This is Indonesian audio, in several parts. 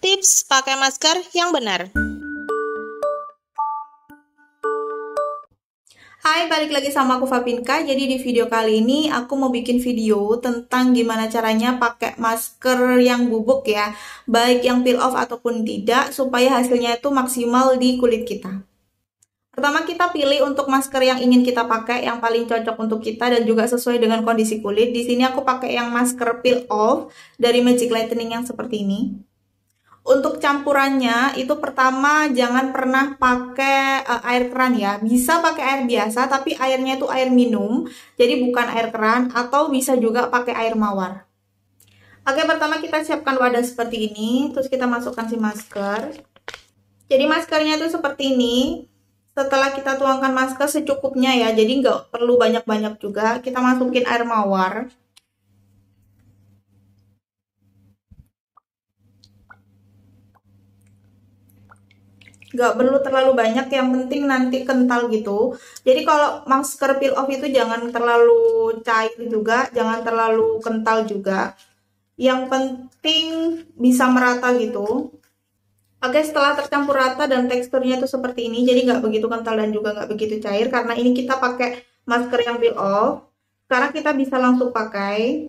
Tips pakai masker yang benar. Hai, balik lagi sama aku Fapinka. Jadi di video kali ini aku mau bikin video tentang gimana caranya pakai masker yang bubuk ya, baik yang peel off ataupun tidak supaya hasilnya itu maksimal di kulit kita. Pertama kita pilih untuk masker yang ingin kita pakai yang paling cocok untuk kita dan juga sesuai dengan kondisi kulit. Di sini aku pakai yang masker peel off dari Magic Lightening yang seperti ini. Untuk campurannya itu pertama jangan pernah pakai uh, air keran ya. Bisa pakai air biasa tapi airnya itu air minum. Jadi bukan air keran atau bisa juga pakai air mawar. Oke, pertama kita siapkan wadah seperti ini, terus kita masukkan si masker. Jadi maskernya itu seperti ini. Setelah kita tuangkan masker secukupnya ya, jadi nggak perlu banyak-banyak juga. Kita masukin air mawar. gak perlu terlalu banyak yang penting nanti kental gitu jadi kalau masker peel off itu jangan terlalu cair juga jangan terlalu kental juga yang penting bisa merata gitu oke setelah tercampur rata dan teksturnya itu seperti ini jadi nggak begitu kental dan juga nggak begitu cair karena ini kita pakai masker yang peel off sekarang kita bisa langsung pakai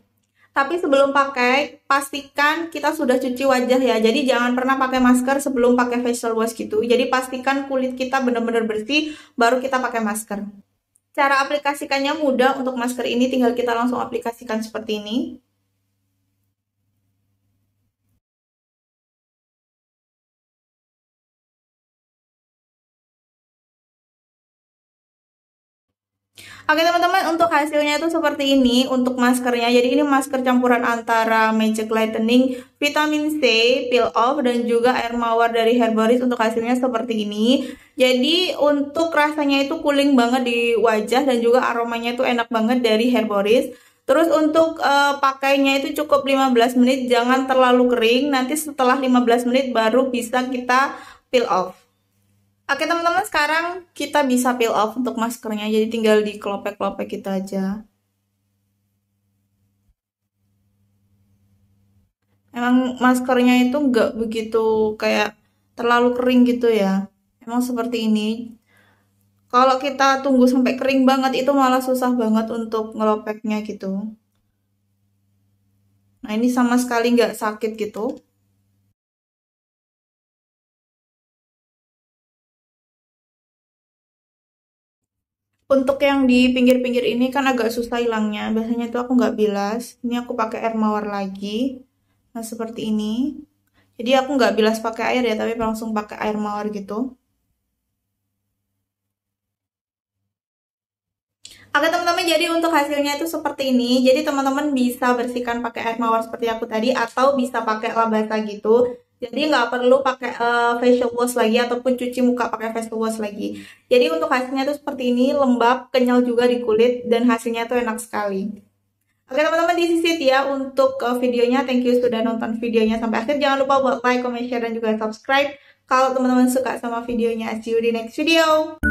tapi sebelum pakai, pastikan kita sudah cuci wajah ya. Jadi jangan pernah pakai masker sebelum pakai facial wash gitu. Jadi pastikan kulit kita benar-benar bersih baru kita pakai masker. Cara aplikasikannya mudah untuk masker ini tinggal kita langsung aplikasikan seperti ini. Oke teman-teman, untuk hasilnya itu seperti ini untuk maskernya. Jadi ini masker campuran antara Magic Lightening, vitamin C, peel off, dan juga air mawar dari Herboris untuk hasilnya seperti ini. Jadi untuk rasanya itu cooling banget di wajah dan juga aromanya itu enak banget dari Herboris. Terus untuk uh, pakainya itu cukup 15 menit, jangan terlalu kering. Nanti setelah 15 menit baru bisa kita peel off. Oke teman-teman sekarang kita bisa peel off untuk maskernya jadi tinggal dikelopek-kelopek kita aja. Emang maskernya itu nggak begitu kayak terlalu kering gitu ya. Emang seperti ini. Kalau kita tunggu sampai kering banget itu malah susah banget untuk ngelopeknya gitu. Nah ini sama sekali nggak sakit gitu. untuk yang di pinggir-pinggir ini kan agak susah hilangnya. Biasanya itu aku nggak bilas. Ini aku pakai air mawar lagi. Nah, seperti ini. Jadi aku nggak bilas pakai air ya, tapi langsung pakai air mawar gitu. Oke teman-teman, jadi untuk hasilnya itu seperti ini. Jadi teman-teman bisa bersihkan pakai air mawar seperti aku tadi atau bisa pakai labasa gitu. Jadi nggak perlu pakai uh, facial wash lagi ataupun cuci muka pakai facial wash lagi. Jadi untuk hasilnya tuh seperti ini, lembab, kenyal juga di kulit dan hasilnya tuh enak sekali. Oke teman-teman di sisi ya untuk uh, videonya. Thank you sudah nonton videonya sampai akhir. Jangan lupa buat like, comment, share dan juga subscribe. Kalau teman-teman suka sama videonya, see you di next video.